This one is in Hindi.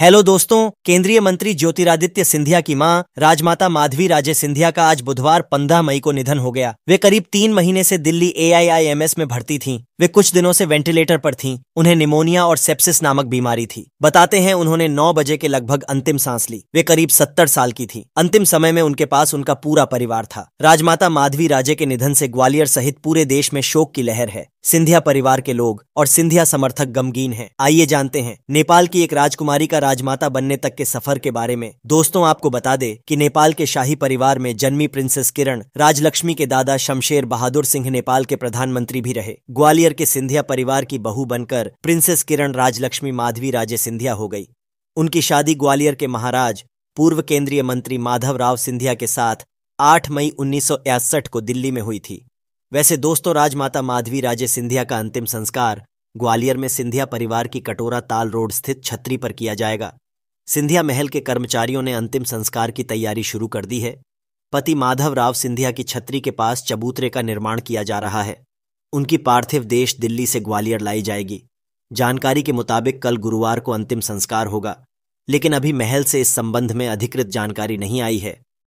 हेलो दोस्तों केंद्रीय मंत्री ज्योतिरादित्य सिंधिया की मां राजमाता माधवी राजे सिंधिया का आज बुधवार 15 मई को निधन हो गया वे करीब तीन महीने से दिल्ली एआईआईएमएस में भर्ती थीं वे कुछ दिनों से वेंटिलेटर पर थीं उन्हें निमोनिया और सेप्सिस नामक बीमारी थी बताते हैं उन्होंने 9 बजे के लगभग अंतिम सांस ली वे करीब सत्तर साल की थी अंतिम समय में उनके पास उनका पूरा परिवार था राजमाता माधवी राजे के निधन से ग्वालियर सहित पूरे देश में शोक की लहर है सिंधिया परिवार के लोग और सिंधिया समर्थक गमगीन हैं आइए जानते हैं नेपाल की एक राजकुमारी का राजमाता बनने तक के सफर के बारे में दोस्तों आपको बता दे कि नेपाल के शाही परिवार में जन्मी प्रिंसेस किरण राजलक्ष्मी के दादा शमशेर बहादुर सिंह नेपाल के प्रधानमंत्री भी रहे ग्वालियर के सिंधिया परिवार की बहू बनकर प्रिंसेस किरण राजलक्ष्मी माधवी राजे सिंधिया हो गई उनकी शादी ग्वालियर के महाराज पूर्व केंद्रीय मंत्री माधव राव सिंधिया के साथ 8 मई उन्नीस को दिल्ली में हुई थी वैसे दोस्तों राजमाता माधवी राजे सिंधिया का अंतिम संस्कार ग्वालियर में सिंधिया परिवार की कटोरा ताल रोड स्थित छतरी पर किया जाएगा सिंधिया महल के कर्मचारियों ने अंतिम संस्कार की तैयारी शुरू कर दी है पति माधव राव सिंधिया की छतरी के पास चबूतरे का निर्माण किया जा रहा है उनकी पार्थिव देश दिल्ली से ग्वालियर लाई जाएगी जानकारी के मुताबिक कल गुरुवार को अंतिम संस्कार होगा लेकिन अभी महल से इस संबंध में अधिकृत जानकारी नहीं आई है